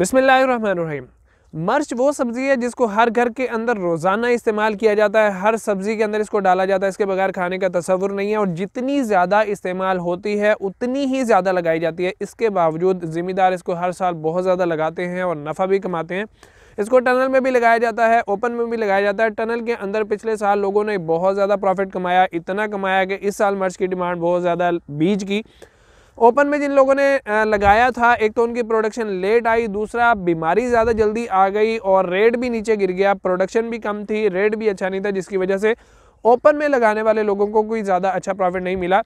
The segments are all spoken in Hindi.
बिसमीम मर्च वो सब्ज़ी है जिसको हर घर के अंदर रोज़ाना इस्तेमाल किया जाता है हर सब्ज़ी के अंदर इसको डाला जाता है इसके बगैर खाने का तस्वुर नहीं है और जितनी ज़्यादा इस्तेमाल होती है उतनी ही ज़्यादा लगाई जाती है इसके बावजूद ज़िम्मेदार इसको हर साल बहुत ज़्यादा लगाते हैं और नफ़ा भी कमाते हैं इसको टनल में भी लगाया जाता है ओपन में भी लगाया जाता है टनल के अंदर पिछले साल लोगों ने बहुत ज़्यादा प्रॉफिट कमाया इतना कमाया कि इस साल मर्च की डिमांड बहुत ज़्यादा बीज की ओपन में जिन लोगों ने लगाया था एक तो उनकी प्रोडक्शन लेट आई दूसरा बीमारी ज़्यादा जल्दी आ गई और रेट भी नीचे गिर गया प्रोडक्शन भी कम थी रेट भी अच्छा नहीं था जिसकी वजह से ओपन में लगाने वाले लोगों को कोई ज़्यादा अच्छा प्रॉफिट नहीं मिला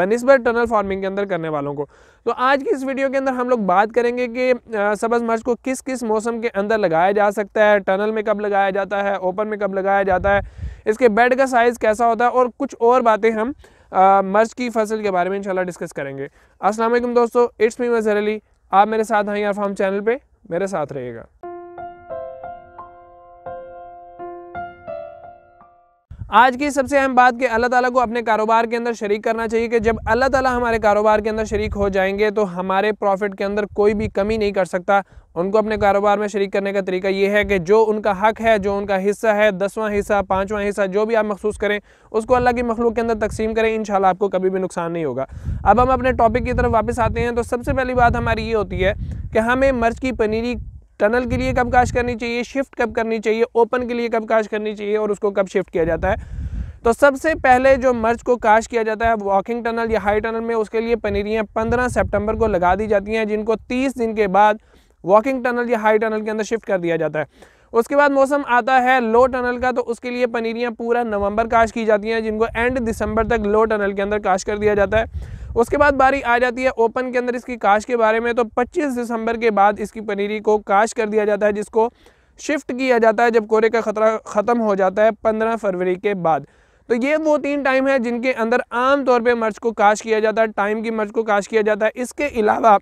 बनस्बत टनल फार्मिंग के अंदर करने वालों को तो आज की इस वीडियो के अंदर हम लोग बात करेंगे कि सब्ज़ मर्च को किस किस मौसम के अंदर लगाया जा सकता है टनल में कब लगाया जाता है ओपन में कब लगाया जाता है इसके बेड का साइज़ कैसा होता है और कुछ और बातें हम मर्ज की फसल के बारे में इंशाल्लाह डिस्कस करेंगे अस्सलाम वालेकुम दोस्तों इट्स मी मजहर अली आप मेरे साथ हैं यार फार्म चैनल पे मेरे साथ रहिएगा आज की सबसे अहम बात कि अल्लाह ताला को अपने कारोबार के अंदर शरीक करना चाहिए कि जब अल्लाह ताला हमारे कारोबार के अंदर शरीक हो जाएंगे तो हमारे प्रॉफिट के अंदर कोई भी कमी नहीं कर सकता उनको अपने कारोबार में शरीक करने का तरीका ये है कि जो उनका हक है जो उनका हिस्सा है दसवां हिस्सा पाँचवा हिस्सा जो भी आप मखसूस करें उसको अल्लाह की मखलूक के अंदर तकसीम करें इन आपको कभी भी नुकसान नहीं होगा अब हम अपने टॉपिक की तरफ वापस आते हैं तो सबसे पहली बात हमारी ये होती है कि हमें मर्च की पनीरी टनल के लिए कब काश करनी चाहिए शिफ्ट कब करनी चाहिए ओपन के लिए कब काश करनी चाहिए और उसको कब शिफ्ट किया जाता है तो सबसे पहले जो मर्च को काश किया जाता है वॉकिंग टनल या हाई टनल में उसके लिए पनीरियाँ पंद्रह सेप्टेम्बर को लगा दी जाती हैं जिनको तीस दिन के बाद वॉकिंग टनल या हाई टनल के अंदर शिफ्ट कर दिया जाता है उसके बाद मौसम आता है लो टनल का तो उसके लिए पनीरियाँ पूरा नवंबर काश की जाती हैं जिनको एंड दिसंबर तक लो टनल के अंदर काश कर दिया जाता है उसके बाद बारी आ जाती है ओपन के अंदर इसकी काश के बारे में तो पच्चीस दिसंबर के बाद इसकी पनीरी को काश कर दिया जाता है जिसको शिफ्ट किया जाता है जब कोरे का खतरा ख़त्म हो जाता है पंद्रह फरवरी के बाद तो ये वो तीन टाइम है जिनके अंदर आम तौर पे मर्च को काश किया जाता है टाइम की मर्च को काश किया जाता है इसके अलावा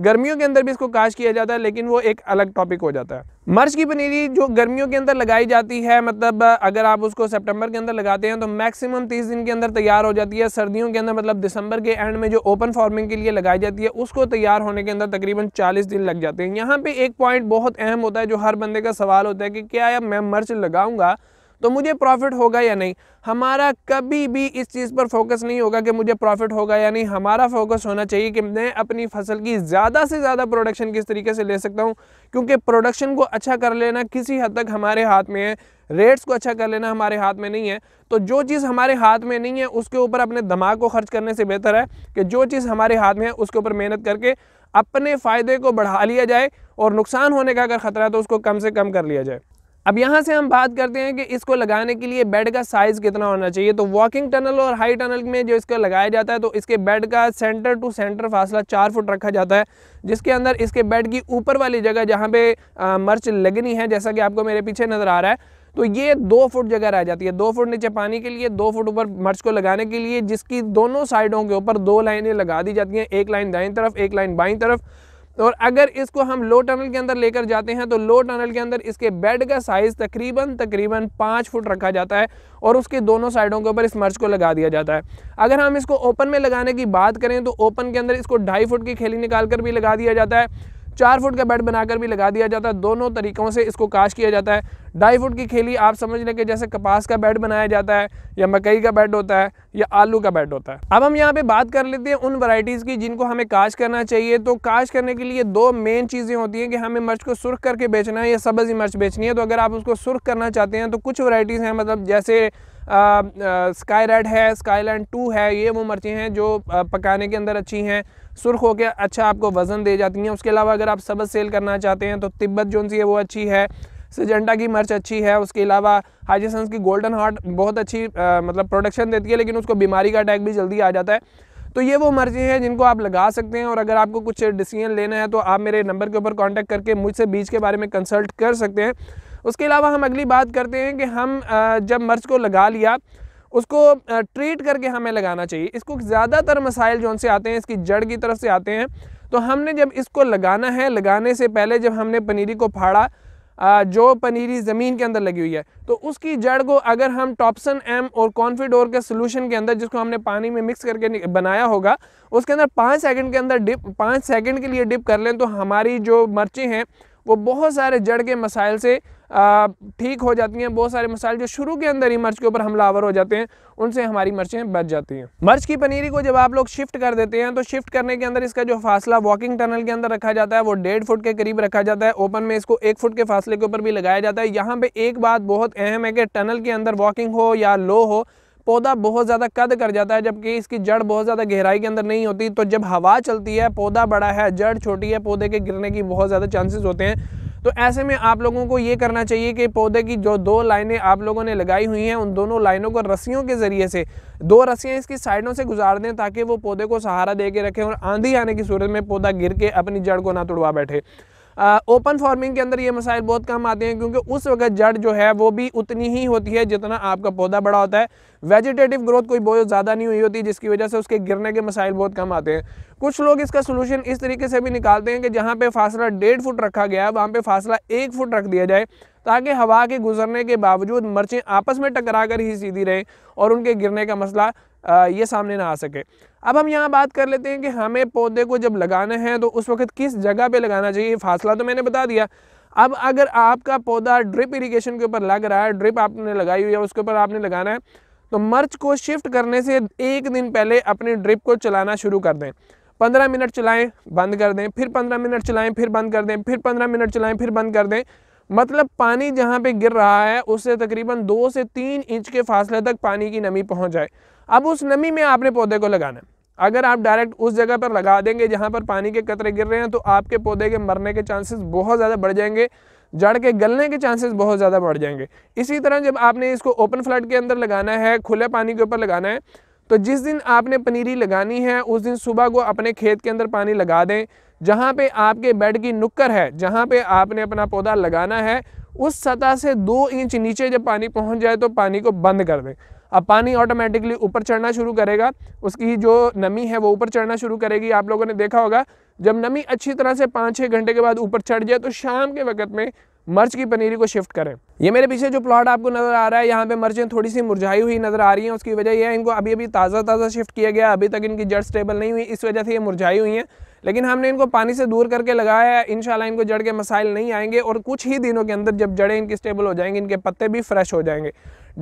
गर्मियों के अंदर भी इसको काश किया जाता है लेकिन वो एक अलग टॉपिक हो जाता है मर्च की पनीरी जो गर्मियों के अंदर लगाई जाती है मतलब अगर आप उसको सितंबर के अंदर लगाते हैं तो मैक्सिमम 30 दिन के अंदर तैयार हो जाती है सर्दियों के अंदर मतलब दिसंबर के एंड में जो ओपन फार्मिंग के लिए लगाई जाती है उसको तैयार होने के अंदर तकरीबन 40 दिन लग जाते हैं यहाँ पे एक पॉइंट बहुत अहम होता है जो हर बंदे का सवाल होता है कि क्या मैं मर्च लगाऊंगा तो मुझे प्रॉफिट होगा या नहीं हमारा कभी भी इस चीज़ पर फोकस नहीं होगा कि मुझे प्रॉफिट होगा या नहीं हमारा फोकस होना चाहिए कि मैं अपनी फसल की ज़्यादा से ज़्यादा प्रोडक्शन किस तरीके से ले सकता हूँ क्योंकि प्रोडक्शन को अच्छा कर लेना किसी हद तक हमारे हाथ में है रेट्स को अच्छा कर लेना हमारे हाथ में नहीं है तो जो चीज़ हमारे हाथ में नहीं है उसके ऊपर अपने दिमाग को खर्च करने से बेहतर है कि जो चीज़ हमारे हाथ में है उसके ऊपर मेहनत करके अपने फ़ायदे को बढ़ा लिया जाए और नुकसान होने का अगर ख़तरा है तो उसको कम से कम कर लिया जाए अब यहाँ से हम बात करते हैं कि इसको लगाने के लिए बेड का साइज़ कितना होना चाहिए तो वॉकिंग टनल और हाई टनल में जो इसको लगाया जाता है तो इसके बेड का सेंटर टू सेंटर फासला चार फुट रखा जाता है जिसके अंदर इसके बेड की ऊपर वाली जगह जहाँ पे आ, मर्च लगनी है जैसा कि आपको मेरे पीछे नज़र आ रहा है तो ये दो फुट जगह रह जाती है दो फुट नीचे पानी के लिए दो फुट ऊपर मर्च को लगाने के लिए जिसकी दोनों साइडों के ऊपर दो लाइनें लगा दी जाती हैं एक लाइन दाएं तरफ एक लाइन बाईं तरफ और अगर इसको हम लो टनल के अंदर लेकर जाते हैं तो लो टनल के अंदर इसके बेड का साइज़ तकरीबन तकरीबन पाँच फुट रखा जाता है और उसके दोनों साइडों के ऊपर इस मर्च को लगा दिया जाता है अगर हम इसको ओपन में लगाने की बात करें तो ओपन के अंदर इसको ढाई फुट की खेली निकाल कर भी लगा दिया जाता है चार फुट का बेड बनाकर भी लगा दिया जाता है दोनों तरीक़ों से इसको काश किया जाता है ढाई फुट की खेली आप समझ लें कि जैसे कपास का बेड बनाया जाता है या मकई का बेड होता है या आलू का बेड होता है अब हम यहाँ पे बात कर लेते हैं उन वैरायटीज़ की जिनको हमें काश करना चाहिए तो काश करने के लिए दो मेन चीज़ें होती हैं कि हमें मर्च को सुरख करके बेचना है या सब्ज़ मर्च बेचनी है तो अगर आप उसको सुर्ख करना चाहते हैं तो कुछ वैरायटीज़ हैं मतलब जैसे स्काई रेड है स्काई लैंड टू है ये वो मर्चें हैं जो पकाने के अंदर अच्छी हैं सुर्ख होकर अच्छा आपको वज़न दे जाती हैं उसके अलावा अगर आप सबज सेल करना चाहते हैं तो तिब्बत जो सी है वो अच्छी है सजेंडा की मर्च अच्छी है उसके अलावा हाइजेसन्स की गोल्डन हार्ट बहुत अच्छी आ, मतलब प्रोडक्शन देती है लेकिन उसको बीमारी का अटैक भी जल्दी आ जाता है तो ये वो मर्जी हैं जिनको आप लगा सकते हैं और अगर आपको कुछ डिसीजन लेना है तो आप मेरे नंबर के ऊपर कांटेक्ट करके मुझसे बीज के बारे में कंसल्ट कर सकते हैं उसके अलावा हम अगली बात करते हैं कि हम जब मर्च को लगा लिया उसको ट्रीट करके हमें लगाना चाहिए इसको ज़्यादातर मसाइल जो उनसे आते हैं इसकी जड़ की तरफ से आते हैं तो हमने जब इसको लगाना है लगाने से पहले जब हमने पनीरी को फाड़ा जो पनीरी ज़मीन के अंदर लगी हुई है तो उसकी जड़ को अगर हम टॉपसन एम और कॉन्फिडोर के सोल्यूशन के अंदर जिसको हमने पानी में मिक्स करके बनाया होगा उसके अंदर पाँच सेकंड के अंदर डिप पाँच सेकंड के लिए डिप कर लें तो हमारी जो मर्चें हैं वो बहुत सारे जड़ के मसाइल से ठीक हो जाती हैं बहुत सारे मसाले जो शुरू के अंदर ही मर्च के ऊपर हमलावर हो जाते हैं उनसे हमारी मर्चें बच जाती हैं मर्च की पनीरी को जब आप लोग शिफ्ट कर देते हैं तो शिफ्ट करने के अंदर इसका जो फासला वॉकिंग टनल के अंदर रखा जाता है वो डेढ़ फुट के करीब रखा जाता है ओपन में इसको एक फुट के फासले के ऊपर भी लगाया जाता है यहाँ पर एक बात बहुत अहम है कि टनल के अंदर वॉकिंग हो या लो हो पौधा बहुत ज़्यादा कद कर जाता है जबकि इसकी जड़ बहुत ज़्यादा गहराई के अंदर नहीं होती तो जब हवा चलती है पौधा बड़ा है जड़ छोटी है पौधे के गिरने की बहुत ज़्यादा चांसेस होते हैं तो ऐसे में आप लोगों को ये करना चाहिए कि पौधे की जो दो लाइनें आप लोगों ने लगाई हुई हैं उन दोनों लाइनों को रस्सियों के ज़रिए से दो रस्सियाँ इसकी साइडों से गुजार दें ताकि वो पौधे को सहारा दे के रखें और आंधी आने की सूरत में पौधा गिर के अपनी जड़ को ना तुड़वा बैठे ओपन फार्मिंग के अंदर ये मसाइल बहुत कम आते हैं क्योंकि उस वक्त जड़ जो है वो भी उतनी ही होती है जितना आपका पौधा बड़ा होता है वेजिटेटिव ग्रोथ कोई बहुत ज़्यादा नहीं हुई होती जिसकी वजह से उसके गिरने के मसाइल बहुत कम आते हैं कुछ लोग इसका सोल्यूशन इस तरीके से भी निकालते हैं कि जहाँ पर फासला डेढ़ फुट रखा गया है वहाँ पर फासला एक फुट रख दिया जाए ताकि हवा के गुजरने के बावजूद मर्चें आपस में टकरा कर ही सीधी रहें और उनके गिरने का मसला ये सामने ना आ सके अब हम यहाँ बात कर लेते हैं कि हमें पौधे को जब लगाना है तो उस वक्त किस जगह पे लगाना चाहिए फासला तो मैंने बता दिया अब अगर आपका पौधा ड्रिप इरिगेशन के ऊपर लग रहा है ड्रिप आपने लगाई हुई है उसके ऊपर आपने लगाना है तो मर्च को शिफ्ट करने से एक दिन पहले अपने ड्रिप को चलाना शुरू कर दें पंद्रह मिनट चलाएं बंद कर दें फिर पंद्रह मिनट चलाएं फिर बंद कर दें फिर पंद्रह मिनट चलाएं फिर बंद कर दें मतलब पानी जहाँ पे गिर रहा है उससे तकरीबन दो से तीन इंच के फासले तक पानी की नमी पहुँच जाए अब उस नमी में आपने पौधे को लगाना है अगर आप डायरेक्ट उस जगह पर लगा देंगे जहाँ पर पानी के कतरे गिर रहे हैं तो आपके पौधे के मरने के चांसेस बहुत ज़्यादा बढ़ जाएंगे जड़ के गलने के चांसेस बहुत ज़्यादा बढ़ जाएंगे इसी तरह जब आपने इसको ओपन फ्लड के अंदर लगाना है खुले पानी के ऊपर लगाना है तो जिस दिन आपने पनीरी लगानी है उस दिन सुबह को अपने खेत के अंदर पानी लगा दें जहाँ पे आपके बेड की नुक्कर है जहाँ पर आपने अपना पौधा लगाना है उस सतह से दो इंच नीचे जब पानी पहुँच जाए तो पानी को बंद कर दें अब पानी ऑटोमेटिकली ऊपर चढ़ना शुरू करेगा उसकी जो नमी है वो ऊपर चढ़ना शुरू करेगी आप लोगों ने देखा होगा जब नमी अच्छी तरह से पाँच छः घंटे के बाद ऊपर चढ़ जाए तो शाम के वक्त में मर्च की पनीरी को शिफ्ट करें ये मेरे पीछे जो प्लॉट आपको नज़र आ रहा है यहाँ पे मर्चें थोड़ी सी मुरझाई हुई नज़र आ रही हैं उसकी वजह यह है इनको अभी अभी ताज़ा ताज़ा शिफ्ट किया गया अभी तक इनकी जड़ स्टेबल नहीं हुई इस वजह से ये मुरझाई हुई हैं लेकिन हमने इनको पानी से दूर करके लगाया है इन इनको जड़ के मसाइल नहीं आएंगे और कुछ ही दिनों के अंदर जब जड़ें इनकी स्टेबल हो जाएंगी इनके पत्ते भी फ्रेश हो जाएंगे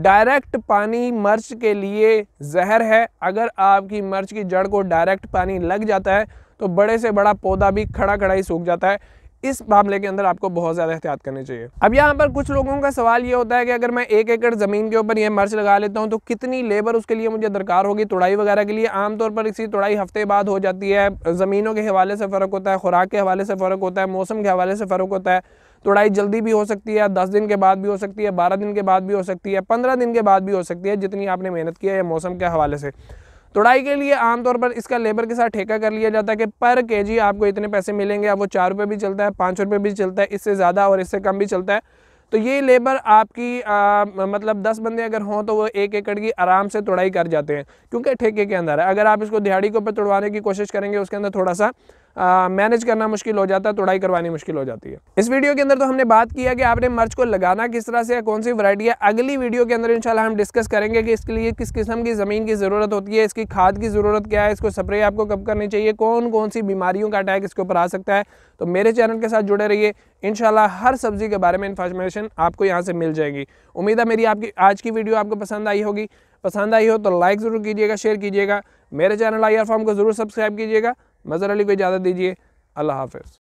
डायरेक्ट पानी मर्च के लिए जहर है अगर आपकी मर्च की जड़ को डायरेक्ट पानी लग जाता है तो बड़े से बड़ा पौधा भी खड़ा खड़ा ही सूख जाता है इस मामले के अंदर आपको बहुत ज़्यादा एहतियात करनी चाहिए अब यहाँ पर कुछ लोगों का सवाल ये होता है कि अगर मैं एक एकड़ ज़मीन के ऊपर ये मर्च लगा लेता हूँ तो कितनी लेबर उसके लिए मुझे दरकार होगी तुड़ाई वगैरह के लिए आमतौर पर इसी तुड़ाई हफ्ते बाद हो जाती है ज़मीनों के हवाले से फ़र्क होता है खुराक के हवाले से फ़र्क होता है मौसम के हवाले से फ़र्क होता है तोड़ाई जल्दी भी हो सकती है दस दिन के बाद भी हो सकती है बारह दिन के बाद भी हो सकती है पंद्रह दिन के बाद भी हो सकती है जितनी आपने मेहनत की है मौसम के हवाले से तोड़ाई के लिए आमतौर पर इसका लेबर के साथ ठेका कर लिया जाता है कि पर के आपको इतने पैसे मिलेंगे अब वो चार रुपये भी चलता है पाँच रुपये भी चलता है इससे ज़्यादा और इससे कम भी चलता है तो ये लेबर आपकी आ, मतलब दस बंदे अगर हों तो वो एक एकड़ की आराम से तोड़ाई कर जाते हैं क्योंकि ठेके के अंदर है अगर आप इसको दिहाड़ी के ऊपर तोड़वाने की कोशिश करेंगे उसके अंदर थोड़ा सा मैनेज करना मुश्किल हो जाता है तोड़ाई करवानी मुश्किल हो जाती है इस वीडियो के अंदर तो हमने बात किया कि आपने मर्च को लगाना किस तरह से या कौन सी वरायटी है अगली वीडियो के अंदर इंशाल्लाह हम डिस्कस करेंगे कि इसके लिए किस किस्म की ज़मीन की ज़रूरत होती है इसकी खाद की ज़रूरत क्या है इसको स्प्रे आपको कब करनी चाहिए कौन कौन सी बीमारियों का अटैक इसके ऊपर आ सकता है तो मेरे चैनल के साथ जुड़े रहिए इनशाला हर सब्ज़ी के बारे में इंफॉर्मेशन आपको यहाँ से मिल जाएगी उम्मीद है मेरी आपकी आज की वीडियो आपको पसंद आई होगी पसंद आई हो तो लाइक ज़रूर कीजिएगा शेयर कीजिएगा मेरे चैनल आई आर फॉर्म को ज़रूर सब्सक्राइब कीजिएगा मज़र अली को इजाज़त दीजिए अल्लाह हाफिज़